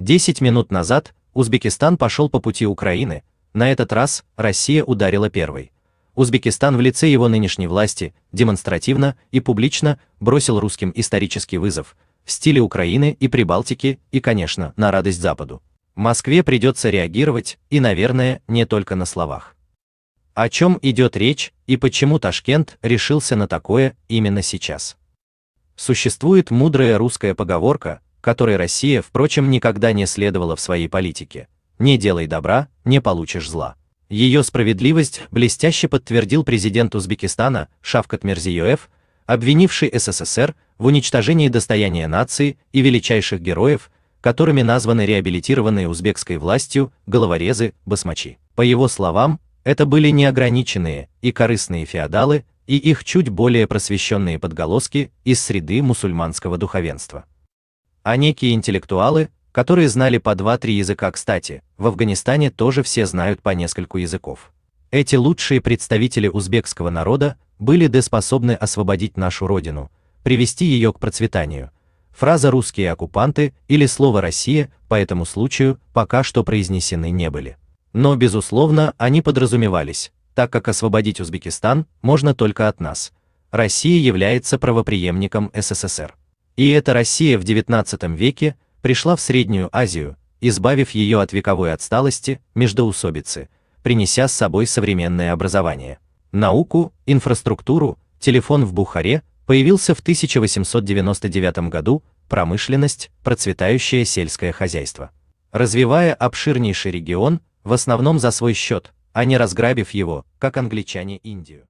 10 минут назад Узбекистан пошел по пути Украины, на этот раз Россия ударила первой. Узбекистан в лице его нынешней власти демонстративно и публично бросил русским исторический вызов в стиле Украины и Прибалтики и, конечно, на радость Западу. Москве придется реагировать, и, наверное, не только на словах. О чем идет речь и почему Ташкент решился на такое именно сейчас? Существует мудрая русская поговорка, которой Россия, впрочем, никогда не следовала в своей политике. Не делай добра, не получишь зла. Ее справедливость блестяще подтвердил президент Узбекистана Шавкат Мерзиёев, обвинивший СССР в уничтожении достояния нации и величайших героев, которыми названы реабилитированные узбекской властью головорезы, басмачи. По его словам, это были неограниченные и корыстные феодалы и их чуть более просвещенные подголоски из среды мусульманского духовенства а некие интеллектуалы, которые знали по 2-3 языка, кстати, в Афганистане тоже все знают по нескольку языков. Эти лучшие представители узбекского народа были деспособны освободить нашу родину, привести ее к процветанию. Фраза «русские оккупанты» или слово «Россия» по этому случаю пока что произнесены не были. Но, безусловно, они подразумевались, так как освободить Узбекистан можно только от нас. Россия является правоприемником СССР. И эта Россия в XIX веке пришла в Среднюю Азию, избавив ее от вековой отсталости, междоусобицы, принеся с собой современное образование, науку, инфраструктуру, телефон в Бухаре появился в 1899 году, промышленность, процветающее сельское хозяйство. Развивая обширнейший регион, в основном за свой счет, а не разграбив его, как англичане Индию.